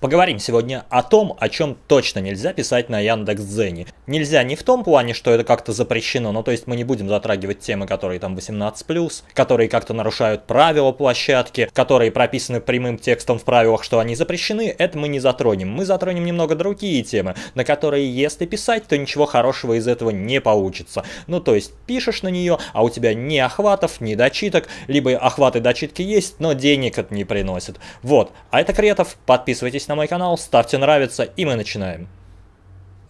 Поговорим сегодня о том, о чем точно нельзя писать на Яндекс.Дзене. Нельзя не в том плане, что это как-то запрещено, но то есть мы не будем затрагивать темы, которые там 18+, которые как-то нарушают правила площадки, которые прописаны прямым текстом в правилах, что они запрещены, это мы не затронем. Мы затронем немного другие темы, на которые если писать, то ничего хорошего из этого не получится. Ну то есть пишешь на нее, а у тебя ни охватов, ни дочиток, либо охваты дочитки есть, но денег это не приносит. Вот. А это Кретов, подписывайтесь подписывайтесь на мой канал, ставьте нравится, и мы начинаем.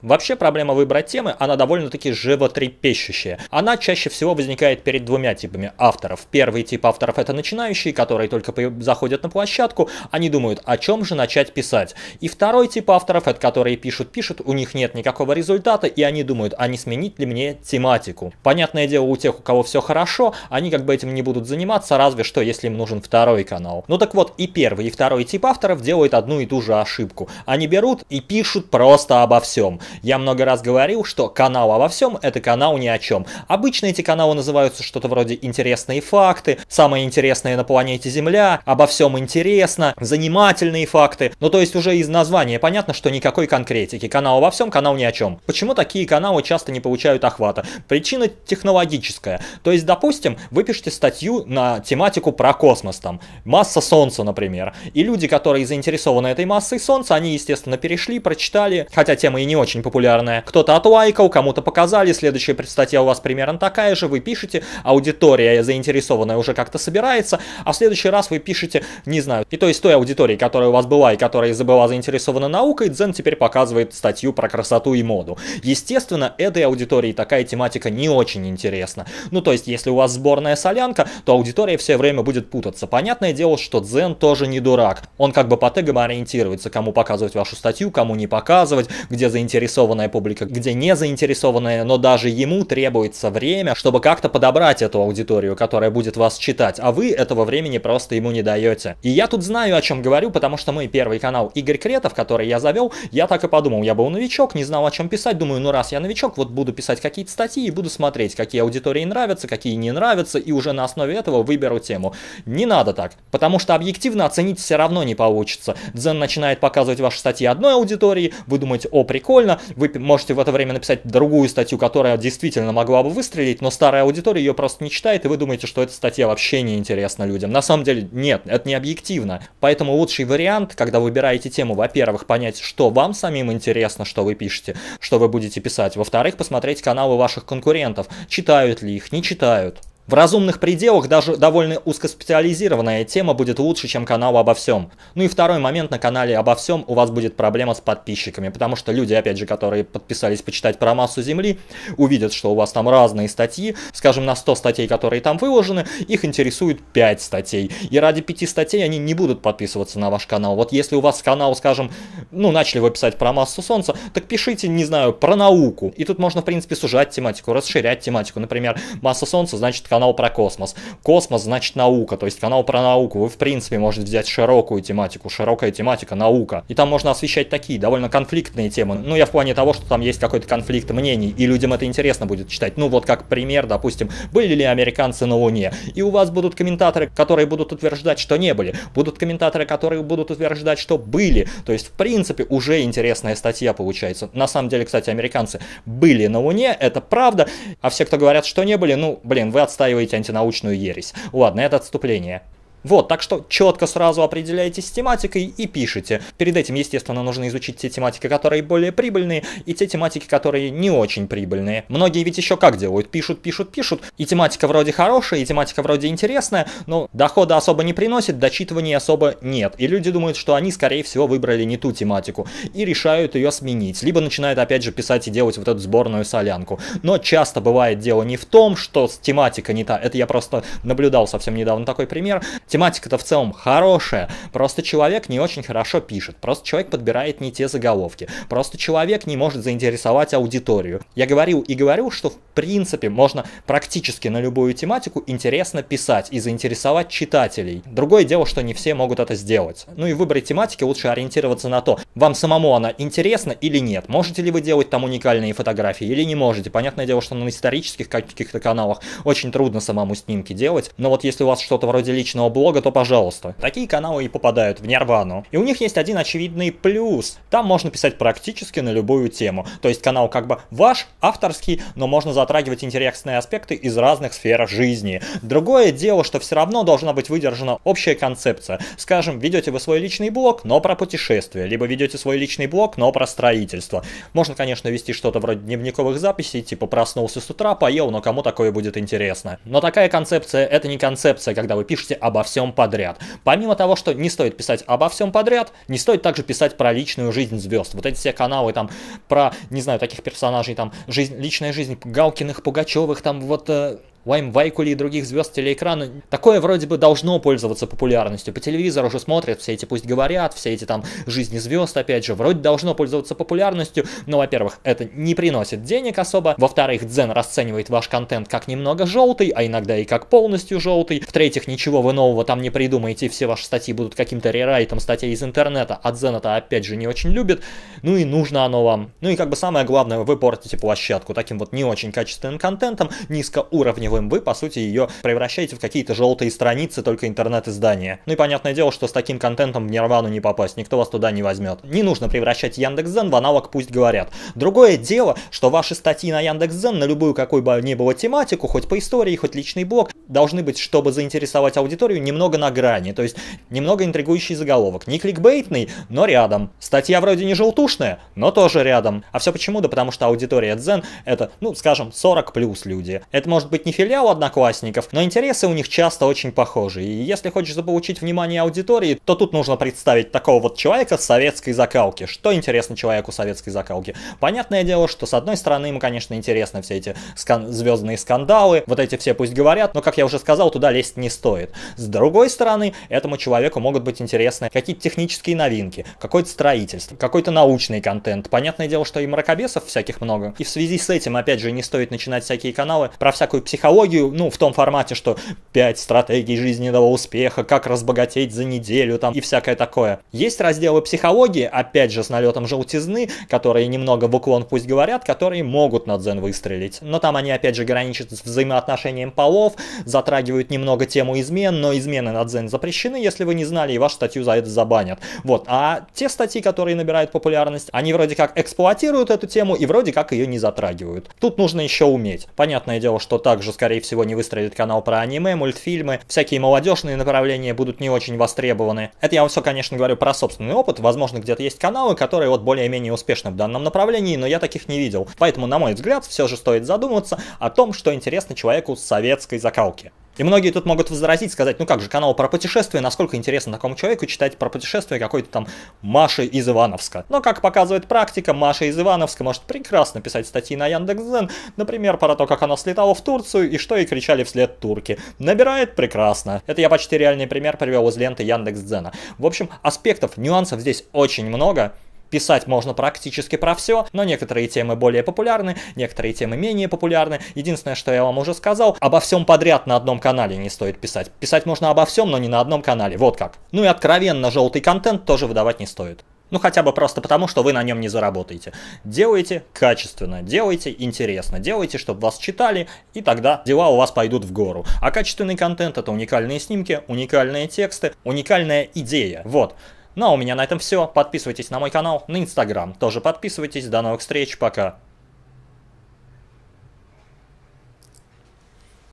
Вообще проблема выбрать темы, она довольно-таки животрепещущая. Она чаще всего возникает перед двумя типами авторов. Первый тип авторов это начинающие, которые только заходят на площадку, они думают, о чем же начать писать. И второй тип авторов это которые пишут, пишут, у них нет никакого результата, и они думают, а не сменить ли мне тематику. Понятное дело, у тех, у кого все хорошо, они как бы этим не будут заниматься, разве что если им нужен второй канал. Ну так вот, и первый, и второй тип авторов делают одну и ту же ошибку. Они берут и пишут просто обо всем. Я много раз говорил, что канал обо всем — это канал ни о чем. Обычно эти каналы называются что-то вроде «Интересные факты», «Самое интересное на планете Земля», «Обо всем интересно», «Занимательные факты». Ну то есть уже из названия понятно, что никакой конкретики. Канал обо всем, канал ни о чем. Почему такие каналы часто не получают охвата? Причина технологическая. То есть, допустим, вы пишете статью на тематику про космос, там, масса Солнца, например. И люди, которые заинтересованы этой массой Солнца, они, естественно, перешли, прочитали, хотя тема и не очень очень популярная. Кто-то отлайкал, кому-то показали, следующая статья у вас примерно такая же, вы пишете, аудитория заинтересованная уже как-то собирается, а в следующий раз вы пишете, не знаю. И то есть той аудитории, которая у вас была и которая была заинтересована наукой, Дзен теперь показывает статью про красоту и моду. Естественно, этой аудитории такая тематика не очень интересна. Ну то есть, если у вас сборная солянка, то аудитория все время будет путаться. Понятное дело, что Дзен тоже не дурак. Он как бы по тегам ориентируется, кому показывать вашу статью, кому не показывать, где заинтересован заинтересованная публика, где не заинтересованная, но даже ему требуется время, чтобы как-то подобрать эту аудиторию, которая будет вас читать, а вы этого времени просто ему не даете. И я тут знаю, о чем говорю, потому что мой первый канал Игорь Кретов, который я завел, я так и подумал, я был новичок, не знал, о чем писать, думаю, ну раз я новичок, вот буду писать какие-то статьи и буду смотреть, какие аудитории нравятся, какие не нравятся, и уже на основе этого выберу тему. Не надо так, потому что объективно оценить все равно не получится. Дзен начинает показывать ваши статьи одной аудитории, вы думаете, о, прикольно, вы можете в это время написать другую статью, которая действительно могла бы выстрелить, но старая аудитория ее просто не читает, и вы думаете, что эта статья вообще не интересна людям. На самом деле, нет, это не объективно. Поэтому лучший вариант, когда выбираете тему, во-первых, понять, что вам самим интересно, что вы пишете, что вы будете писать. Во-вторых, посмотреть каналы ваших конкурентов. Читают ли их, не читают. В разумных пределах даже довольно узкоспециализированная тема будет лучше, чем канал обо всем. Ну и второй момент на канале обо всем у вас будет проблема с подписчиками, потому что люди, опять же, которые подписались почитать про массу Земли, увидят, что у вас там разные статьи, скажем, на 100 статей, которые там выложены, их интересует 5 статей. И ради 5 статей они не будут подписываться на ваш канал. Вот если у вас канал, скажем, ну, начали вы писать про массу Солнца, так пишите, не знаю, про науку. И тут можно, в принципе, сужать тематику, расширять тематику. Например, масса Солнца, значит, канал канал про космос. Космос значит наука, то есть канал про науку. Вы в принципе можете взять широкую тематику, широкая тематика наука. И там можно освещать такие довольно конфликтные темы. Ну я в плане того, что там есть какой-то конфликт мнений, и людям это интересно будет читать. Ну вот как пример, допустим, были ли американцы на Луне? И у вас будут комментаторы, которые будут утверждать, что не были. Будут комментаторы, которые будут утверждать, что были. То есть в принципе уже интересная статья получается. На самом деле, кстати, американцы были на Луне, это правда. А все, кто говорят, что не были, ну блин, вы отстаиваете отстаиваете антинаучную ересь. Ладно, это отступление. Вот, так что четко сразу определяйтесь с тематикой и пишите. Перед этим, естественно, нужно изучить те тематики, которые более прибыльные, и те тематики, которые не очень прибыльные. Многие ведь еще как делают? Пишут, пишут, пишут, и тематика вроде хорошая, и тематика вроде интересная, но дохода особо не приносит, дочитывания особо нет. И люди думают, что они, скорее всего, выбрали не ту тематику и решают ее сменить. Либо начинают опять же писать и делать вот эту сборную солянку. Но часто бывает дело не в том, что тематика не та. Это я просто наблюдал совсем недавно такой пример. Тем тематика-то в целом хорошая, просто человек не очень хорошо пишет, просто человек подбирает не те заголовки, просто человек не может заинтересовать аудиторию. Я говорил и говорю, что в принципе можно практически на любую тематику интересно писать и заинтересовать читателей. Другое дело, что не все могут это сделать. Ну и в выборе тематики лучше ориентироваться на то, вам самому она интересна или нет, можете ли вы делать там уникальные фотографии или не можете. Понятное дело, что на исторических каких-то каналах очень трудно самому снимки делать, но вот если у вас что-то вроде личного блога, то пожалуйста. Такие каналы и попадают в нирвану. И у них есть один очевидный плюс. Там можно писать практически на любую тему. То есть канал как бы ваш, авторский, но можно затрагивать интересные аспекты из разных сфер жизни. Другое дело, что все равно должна быть выдержана общая концепция. Скажем, ведете вы свой личный блог, но про путешествия, либо ведете свой личный блог, но про строительство. Можно, конечно, вести что-то вроде дневниковых записей, типа проснулся с утра, поел, но кому такое будет интересно. Но такая концепция это не концепция, когда вы пишете обо всем подряд. Помимо того, что не стоит писать обо всем подряд, не стоит также писать про личную жизнь звезд. Вот эти все каналы там про, не знаю, таких персонажей, там, жизнь, личная жизнь Галкиных, Пугачевых, там вот... Э, Вайм Вайкули и других звезд телеэкрана, такое вроде бы должно пользоваться популярностью. По телевизору уже смотрят все эти «Пусть говорят», все эти там «Жизни звезд», опять же, вроде должно пользоваться популярностью, но, во-первых, это не приносит денег особо, во-вторых, Дзен расценивает ваш контент как немного желтый, а иногда и как полностью желтый, в-третьих, ничего вы нового там не придумаете, все ваши статьи будут каким-то рерайтом статей из интернета, а Дзен это, опять же, не очень любит, ну и нужно оно вам. Ну и как бы самое главное, вы портите площадку таким вот не очень качественным контентом, низкоуровневым новым, вы, по сути, ее превращаете в какие-то желтые страницы только интернет-издания. Ну и понятное дело, что с таким контентом в Нирвану не попасть, никто вас туда не возьмет. Не нужно превращать Яндекс.Зен в аналог «Пусть говорят». Другое дело, что ваши статьи на Яндекс.Зен на любую какую бы ни было тематику, хоть по истории, хоть личный блог, должны быть, чтобы заинтересовать аудиторию, немного на грани, то есть немного интригующий заголовок. Не кликбейтный, но рядом. Статья вроде не желтушная, но тоже рядом. А все почему? Да потому что аудитория Дзен это, ну, скажем, 40 плюс люди. Это может быть не филиал одноклассников, но интересы у них часто очень похожи. И если хочешь заполучить внимание аудитории, то тут нужно представить такого вот человека с советской закалки. Что интересно человеку советской закалки? Понятное дело, что с одной стороны ему, конечно, интересны все эти скан звездные скандалы, вот эти все пусть говорят, но как я уже сказал, туда лезть не стоит. С другой стороны, этому человеку могут быть интересны какие-то технические новинки, какое-то строительство, какой-то научный контент. Понятное дело, что и мракобесов всяких много. И в связи с этим, опять же, не стоит начинать всякие каналы про всякую психологию, ну, в том формате, что 5 стратегий жизненного успеха, как разбогатеть за неделю там и всякое такое. Есть разделы психологии, опять же, с налетом желтизны, которые немного в уклон пусть говорят, которые могут на дзен выстрелить. Но там они, опять же, граничат с взаимоотношением полов, затрагивают немного тему измен, но измены на дзен запрещены, если вы не знали, и вашу статью за это забанят. Вот. А те статьи, которые набирают популярность, они вроде как эксплуатируют эту тему и вроде как ее не затрагивают. Тут нужно еще уметь. Понятное дело, что также, скорее всего, не выстроит канал про аниме, мультфильмы, всякие молодежные направления будут не очень востребованы. Это я вам все, конечно, говорю про собственный опыт. Возможно, где-то есть каналы, которые вот более-менее успешны в данном направлении, но я таких не видел. Поэтому, на мой взгляд, все же стоит задуматься о том, что интересно человеку с советской закалкой. И многие тут могут возразить, сказать, ну как же, канал про путешествия, насколько интересно такому человеку читать про путешествия какой-то там Маши из Ивановска. Но, как показывает практика, Маша из Ивановска может прекрасно писать статьи на Яндекс.Зен, например, про то, как она слетала в Турцию и что ей кричали вслед турки. Набирает прекрасно. Это я почти реальный пример привел из ленты Яндекс.Дзена. В общем, аспектов, нюансов здесь очень много. Писать можно практически про все, но некоторые темы более популярны, некоторые темы менее популярны. Единственное, что я вам уже сказал, обо всем подряд на одном канале не стоит писать. Писать можно обо всем, но не на одном канале, вот как. Ну и откровенно желтый контент тоже выдавать не стоит. Ну хотя бы просто потому, что вы на нем не заработаете. Делайте качественно, делайте интересно, делайте, чтобы вас читали, и тогда дела у вас пойдут в гору. А качественный контент это уникальные снимки, уникальные тексты, уникальная идея. Вот. Ну а у меня на этом все. Подписывайтесь на мой канал, на инстаграм тоже подписывайтесь. До новых встреч, пока.